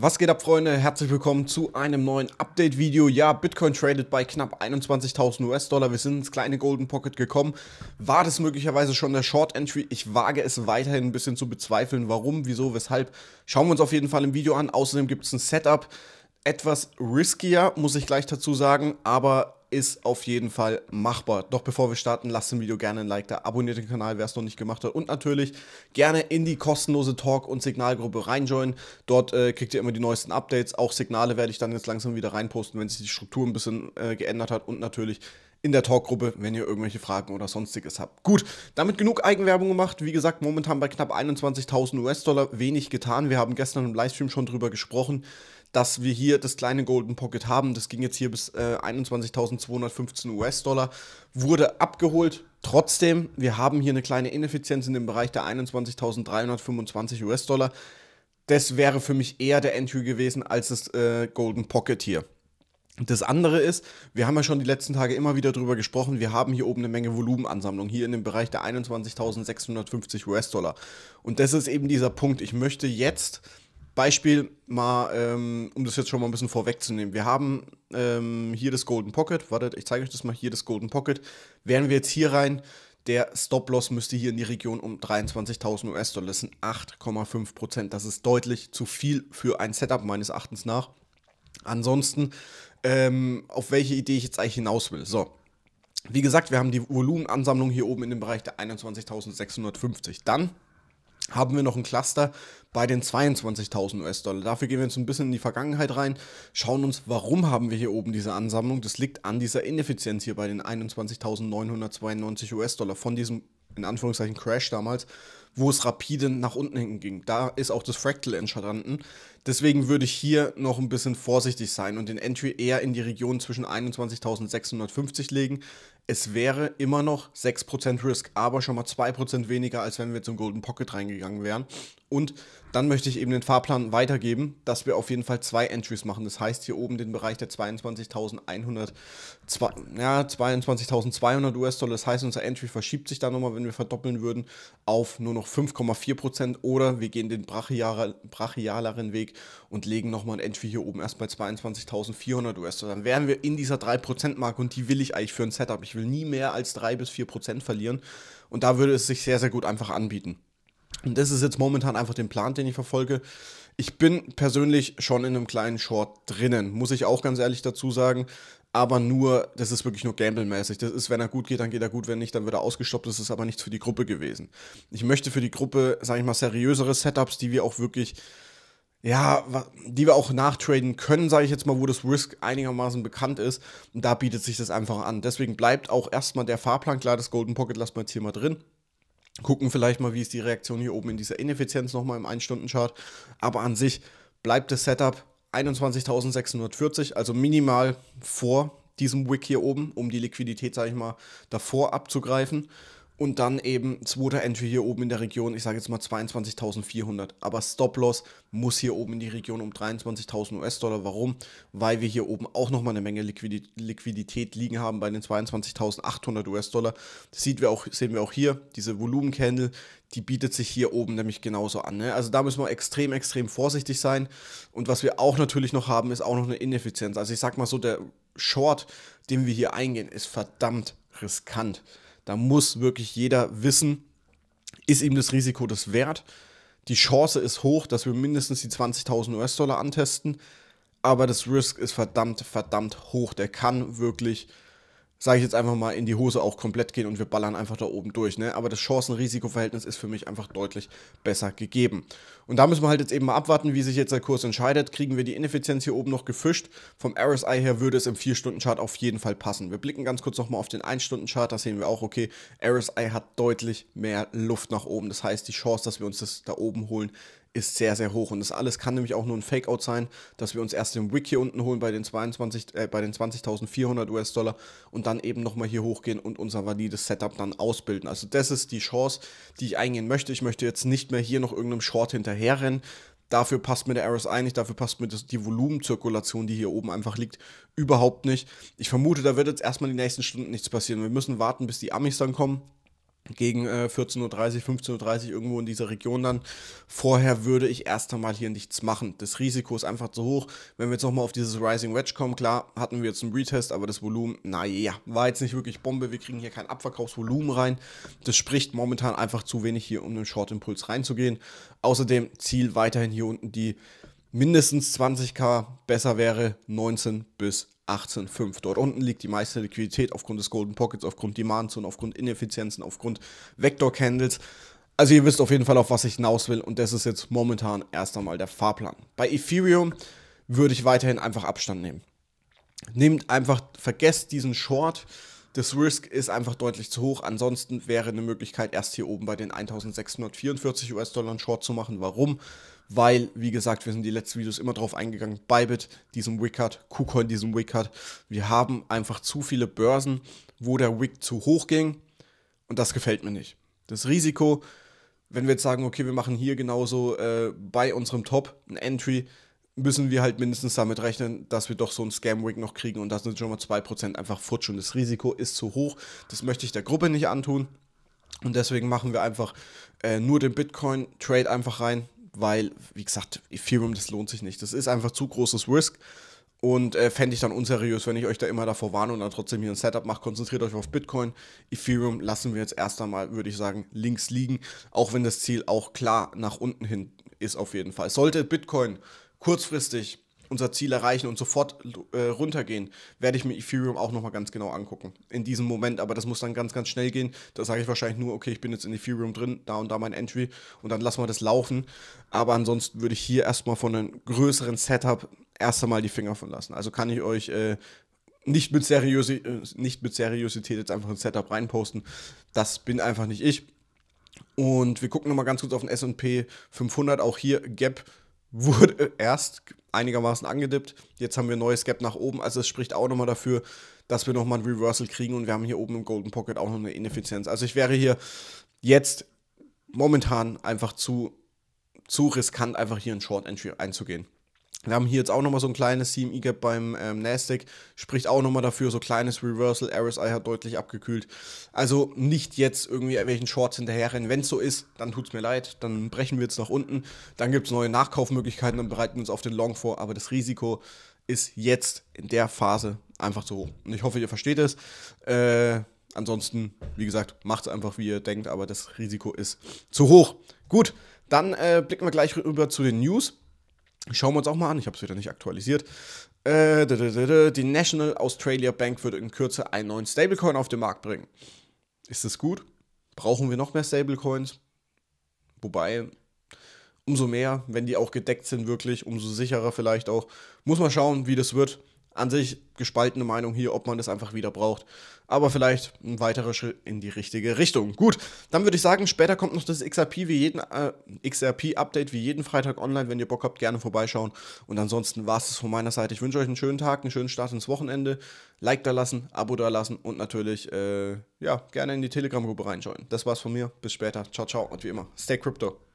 Was geht ab, Freunde? Herzlich willkommen zu einem neuen Update-Video. Ja, Bitcoin tradet bei knapp 21.000 US-Dollar. Wir sind ins kleine Golden Pocket gekommen. War das möglicherweise schon der Short-Entry? Ich wage es weiterhin ein bisschen zu bezweifeln. Warum, wieso, weshalb? Schauen wir uns auf jeden Fall im Video an. Außerdem gibt es ein Setup. Etwas riskier, muss ich gleich dazu sagen, aber ist auf jeden Fall machbar. Doch bevor wir starten, lasst dem Video gerne ein Like da, abonniert den Kanal, wer es noch nicht gemacht hat und natürlich gerne in die kostenlose Talk- und Signalgruppe reinjoinen. Dort äh, kriegt ihr immer die neuesten Updates. Auch Signale werde ich dann jetzt langsam wieder reinposten, wenn sich die Struktur ein bisschen äh, geändert hat und natürlich in der Talkgruppe, wenn ihr irgendwelche Fragen oder sonstiges habt. Gut, damit genug Eigenwerbung gemacht. Wie gesagt, momentan bei knapp 21.000 US-Dollar wenig getan. Wir haben gestern im Livestream schon drüber gesprochen dass wir hier das kleine Golden Pocket haben. Das ging jetzt hier bis äh, 21.215 US-Dollar, wurde abgeholt. Trotzdem, wir haben hier eine kleine Ineffizienz in dem Bereich der 21.325 US-Dollar. Das wäre für mich eher der Entry gewesen als das äh, Golden Pocket hier. Das andere ist, wir haben ja schon die letzten Tage immer wieder darüber gesprochen, wir haben hier oben eine Menge Volumenansammlung, hier in dem Bereich der 21.650 US-Dollar. Und das ist eben dieser Punkt. Ich möchte jetzt Beispiel mal, ähm, um das jetzt schon mal ein bisschen vorwegzunehmen. Wir haben ähm, hier das Golden Pocket. Wartet, ich zeige euch das mal. Hier das Golden Pocket. Wären wir jetzt hier rein, der Stop-Loss müsste hier in die Region um 23.000 US-Dollar. Das sind 8,5 Prozent. Das ist deutlich zu viel für ein Setup meines Erachtens nach. Ansonsten, ähm, auf welche Idee ich jetzt eigentlich hinaus will. So, wie gesagt, wir haben die Volumenansammlung hier oben in dem Bereich der 21.650. Dann haben wir noch ein Cluster bei den 22.000 US-Dollar. Dafür gehen wir jetzt ein bisschen in die Vergangenheit rein, schauen uns, warum haben wir hier oben diese Ansammlung. Das liegt an dieser Ineffizienz hier bei den 21.992 US-Dollar von diesem, in Anführungszeichen, Crash damals wo es rapide nach unten hin ging. Da ist auch das Fractal entstanden. Deswegen würde ich hier noch ein bisschen vorsichtig sein und den Entry eher in die Region zwischen 21.650 legen. Es wäre immer noch 6% Risk, aber schon mal 2% weniger, als wenn wir zum Golden Pocket reingegangen wären. Und dann möchte ich eben den Fahrplan weitergeben, dass wir auf jeden Fall zwei Entries machen. Das heißt hier oben den Bereich der 22.100, ja, 22.200 US-Dollar. Das heißt, unser Entry verschiebt sich da nochmal, wenn wir verdoppeln würden, auf nur noch 5,4 oder wir gehen den brachialeren Weg und legen nochmal ein Entry hier oben erst bei 22.400 US-Dollar. Dann wären wir in dieser 3%-Marke und die will ich eigentlich für ein Setup. Ich will nie mehr als 3 bis 4 verlieren und da würde es sich sehr, sehr gut einfach anbieten. Und das ist jetzt momentan einfach den Plan, den ich verfolge. Ich bin persönlich schon in einem kleinen Short drinnen, muss ich auch ganz ehrlich dazu sagen aber nur, das ist wirklich nur gamblemäßig. Das ist, wenn er gut geht, dann geht er gut, wenn nicht, dann wird er ausgestoppt. Das ist aber nichts für die Gruppe gewesen. Ich möchte für die Gruppe, sage ich mal, seriösere Setups, die wir auch wirklich, ja, die wir auch nachtraden können, sage ich jetzt mal, wo das Risk einigermaßen bekannt ist. Und da bietet sich das einfach an. Deswegen bleibt auch erstmal der Fahrplan klar. Das Golden Pocket lassen wir jetzt hier mal drin. Gucken vielleicht mal, wie ist die Reaktion hier oben in dieser Ineffizienz nochmal im 1-Stunden-Chart. Aber an sich bleibt das Setup 21.640, also minimal vor diesem Wick hier oben, um die Liquidität, sage ich mal, davor abzugreifen. Und dann eben zweiter Entry hier oben in der Region, ich sage jetzt mal 22.400. Aber Stop-Loss muss hier oben in die Region um 23.000 US-Dollar. Warum? Weil wir hier oben auch nochmal eine Menge Liquidität liegen haben bei den 22.800 US-Dollar. Das sieht wir auch, sehen wir auch hier, diese Volumen-Candle, die bietet sich hier oben nämlich genauso an. Ne? Also da müssen wir extrem, extrem vorsichtig sein. Und was wir auch natürlich noch haben, ist auch noch eine Ineffizienz. Also ich sag mal so, der Short, den wir hier eingehen, ist verdammt riskant. Da muss wirklich jeder wissen, ist ihm das Risiko das wert? Die Chance ist hoch, dass wir mindestens die 20.000 US-Dollar antesten, aber das Risk ist verdammt, verdammt hoch. Der kann wirklich sage ich jetzt einfach mal, in die Hose auch komplett gehen und wir ballern einfach da oben durch. Ne? Aber das Chancen-Risiko-Verhältnis ist für mich einfach deutlich besser gegeben. Und da müssen wir halt jetzt eben mal abwarten, wie sich jetzt der Kurs entscheidet. Kriegen wir die Ineffizienz hier oben noch gefischt? Vom RSI her würde es im 4-Stunden-Chart auf jeden Fall passen. Wir blicken ganz kurz nochmal auf den 1-Stunden-Chart. Da sehen wir auch, okay, RSI hat deutlich mehr Luft nach oben. Das heißt, die Chance, dass wir uns das da oben holen, ist sehr, sehr hoch. Und das alles kann nämlich auch nur ein Fakeout sein, dass wir uns erst den Wick hier unten holen bei den, äh, den 20.400 US-Dollar und dann eben nochmal hier hochgehen und unser valides Setup dann ausbilden. Also das ist die Chance, die ich eingehen möchte. Ich möchte jetzt nicht mehr hier noch irgendeinem Short hinterherrennen. Dafür passt mir der RSI nicht, dafür passt mir das, die Volumenzirkulation, die hier oben einfach liegt, überhaupt nicht. Ich vermute, da wird jetzt erstmal die nächsten Stunden nichts passieren. Wir müssen warten, bis die Amis dann kommen gegen äh, 14.30 Uhr, 15.30 Uhr irgendwo in dieser Region dann. Vorher würde ich erst einmal hier nichts machen. Das Risiko ist einfach zu hoch. Wenn wir jetzt nochmal auf dieses Rising Wedge kommen, klar, hatten wir jetzt einen Retest, aber das Volumen, naja, war jetzt nicht wirklich Bombe. Wir kriegen hier kein Abverkaufsvolumen rein. Das spricht momentan einfach zu wenig hier, um einen Short-Impuls reinzugehen. Außerdem Ziel weiterhin hier unten die mindestens 20k, besser wäre 19 bis 18,5. Dort unten liegt die meiste Liquidität aufgrund des Golden Pockets, aufgrund Demands und aufgrund Ineffizienzen, aufgrund Vector-Candles. Also ihr wisst auf jeden Fall, auf was ich hinaus will und das ist jetzt momentan erst einmal der Fahrplan. Bei Ethereum würde ich weiterhin einfach Abstand nehmen. Nehmt einfach, vergesst diesen Short. Das Risk ist einfach deutlich zu hoch. Ansonsten wäre eine Möglichkeit, erst hier oben bei den 1644 US-Dollar Short zu machen. Warum? weil, wie gesagt, wir sind die letzten Videos immer drauf eingegangen, Bybit, diesem Wickard, KuCoin, diesem Wickard. Wir haben einfach zu viele Börsen, wo der Wick zu hoch ging und das gefällt mir nicht. Das Risiko, wenn wir jetzt sagen, okay, wir machen hier genauso äh, bei unserem Top ein Entry, müssen wir halt mindestens damit rechnen, dass wir doch so einen scam wick noch kriegen und das sind schon mal 2% einfach futsch und das Risiko ist zu hoch. Das möchte ich der Gruppe nicht antun und deswegen machen wir einfach äh, nur den Bitcoin-Trade einfach rein weil, wie gesagt, Ethereum, das lohnt sich nicht. Das ist einfach zu großes Risk. Und äh, fände ich dann unseriös, wenn ich euch da immer davor warne und dann trotzdem hier ein Setup mache. Konzentriert euch auf Bitcoin. Ethereum lassen wir jetzt erst einmal, würde ich sagen, links liegen. Auch wenn das Ziel auch klar nach unten hin ist, auf jeden Fall. Sollte Bitcoin kurzfristig unser Ziel erreichen und sofort äh, runtergehen, werde ich mir Ethereum auch nochmal ganz genau angucken. In diesem Moment, aber das muss dann ganz, ganz schnell gehen. Da sage ich wahrscheinlich nur, okay, ich bin jetzt in Ethereum drin, da und da mein Entry und dann lassen wir das laufen. Aber ansonsten würde ich hier erstmal von einem größeren Setup erst einmal die Finger von lassen. Also kann ich euch äh, nicht, mit Seriösi äh, nicht mit Seriosität jetzt einfach ein Setup reinposten. Das bin einfach nicht ich. Und wir gucken nochmal ganz kurz auf den SP 500. Auch hier Gap wurde erst einigermaßen angedippt. Jetzt haben wir ein neues Gap nach oben. Also es spricht auch nochmal dafür, dass wir nochmal ein Reversal kriegen und wir haben hier oben im Golden Pocket auch noch eine Ineffizienz. Also ich wäre hier jetzt momentan einfach zu, zu riskant, einfach hier ein Short Entry einzugehen. Wir haben hier jetzt auch nochmal so ein kleines CME Gap beim ähm, Nasdaq, spricht auch nochmal dafür, so kleines Reversal, RSI hat deutlich abgekühlt. Also nicht jetzt irgendwie welchen Shorts hinterherrennen. Wenn es so ist, dann tut es mir leid, dann brechen wir jetzt nach unten, dann gibt es neue Nachkaufmöglichkeiten und bereiten uns auf den Long vor, aber das Risiko ist jetzt in der Phase einfach zu hoch. Und ich hoffe, ihr versteht es. Äh, ansonsten, wie gesagt, macht es einfach, wie ihr denkt, aber das Risiko ist zu hoch. Gut, dann äh, blicken wir gleich rüber zu den News. Schauen wir uns auch mal an, ich habe es wieder nicht aktualisiert. Äh, die National Australia Bank wird in Kürze einen neuen Stablecoin auf den Markt bringen. Ist das gut? Brauchen wir noch mehr Stablecoins? Wobei, umso mehr, wenn die auch gedeckt sind, wirklich, umso sicherer vielleicht auch. Muss man schauen, wie das wird an sich gespaltene Meinung hier, ob man das einfach wieder braucht. Aber vielleicht ein weiterer Schritt in die richtige Richtung. Gut, dann würde ich sagen, später kommt noch das XRP wie jeden äh, XRP-Update wie jeden Freitag online. Wenn ihr Bock habt, gerne vorbeischauen. Und ansonsten war es von meiner Seite. Ich wünsche euch einen schönen Tag, einen schönen Start ins Wochenende. Like da lassen, Abo da lassen und natürlich äh, ja, gerne in die Telegram-Gruppe reinschauen. Das war's von mir. Bis später. Ciao, ciao. Und wie immer, stay crypto.